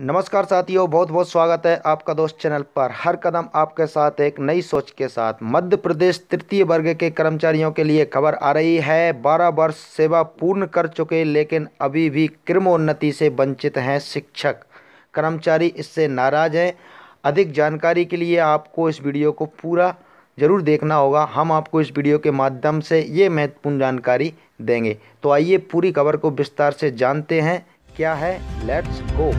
नमस्कार साथियों बहुत बहुत स्वागत है आपका दोस्त चैनल पर हर कदम आपके साथ एक नई सोच के साथ मध्य प्रदेश तृतीय वर्ग के कर्मचारियों के लिए खबर आ रही है 12 वर्ष सेवा पूर्ण कर चुके लेकिन अभी भी क्रमोन्नति से वंचित हैं शिक्षक कर्मचारी इससे नाराज हैं अधिक जानकारी के लिए आपको इस वीडियो को पूरा ज़रूर देखना होगा हम आपको इस वीडियो के माध्यम से ये महत्वपूर्ण जानकारी देंगे तो आइए पूरी खबर को विस्तार से जानते हैं क्या है लेट्स गो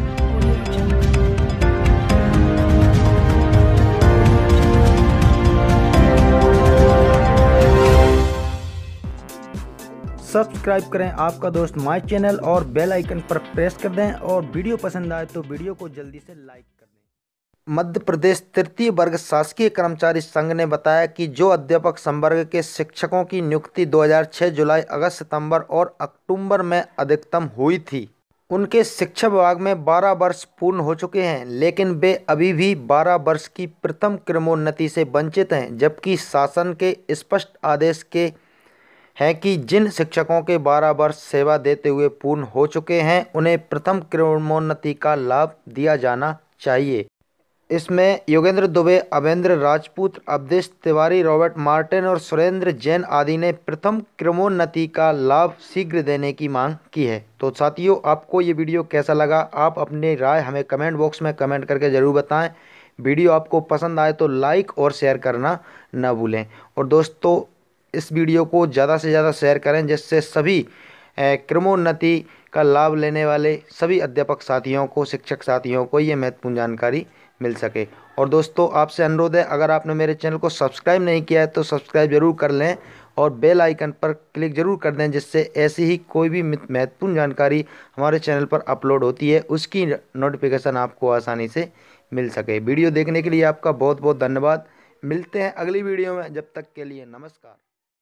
सब्सक्राइब करें आपका दोस्त माय चैनल और बेल आइकन पर प्रेस कर दें और वीडियो पसंद आए तो वीडियो को जल्दी से लाइक कर दें मध्य प्रदेश तृतीय वर्ग शासकीय कर्मचारी संघ ने बताया कि जो अध्यापक संवर्ग के शिक्षकों की नियुक्ति 2006 जुलाई अगस्त सितंबर और अक्टूबर में अधिकतम हुई थी उनके शिक्षा विभाग में 12 वर्ष पूर्ण हो चुके हैं लेकिन वे अभी भी 12 वर्ष की प्रथम क्रमोन्नति से वंचित हैं जबकि शासन के स्पष्ट आदेश के हैं कि जिन शिक्षकों के 12 वर्ष सेवा देते हुए पूर्ण हो चुके हैं उन्हें प्रथम क्रमोन्नति का लाभ दिया जाना चाहिए इसमें योगेंद्र दुबे अभेंद्र राजपूत अवधेश तिवारी रॉबर्ट मार्टिन और सुरेंद्र जैन आदि ने प्रथम क्रमोन्नति का लाभ शीघ्र देने की मांग की है तो साथियों आपको ये वीडियो कैसा लगा आप अपनी राय हमें कमेंट बॉक्स में कमेंट करके ज़रूर बताएं वीडियो आपको पसंद आए तो लाइक और शेयर करना न भूलें और दोस्तों इस वीडियो को ज़्यादा से ज़्यादा शेयर करें जिससे सभी क्रमोन्नति का लाभ लेने वाले सभी अध्यापक साथियों को शिक्षक साथियों को ये महत्वपूर्ण जानकारी मिल सके और दोस्तों आपसे अनुरोध है अगर आपने मेरे चैनल को सब्सक्राइब नहीं किया है तो सब्सक्राइब ज़रूर कर लें और बेल आइकन पर क्लिक जरूर कर दें जिससे ऐसी ही कोई भी महत्वपूर्ण जानकारी हमारे चैनल पर अपलोड होती है उसकी नोटिफिकेशन आपको आसानी से मिल सके वीडियो देखने के लिए आपका बहुत बहुत धन्यवाद मिलते हैं अगली वीडियो में जब तक के लिए नमस्कार